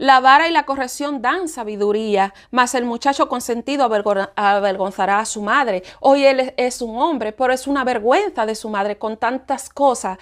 La vara y la corrección dan sabiduría, mas el muchacho consentido avergonzará a su madre. Hoy él es un hombre, pero es una vergüenza de su madre con tantas cosas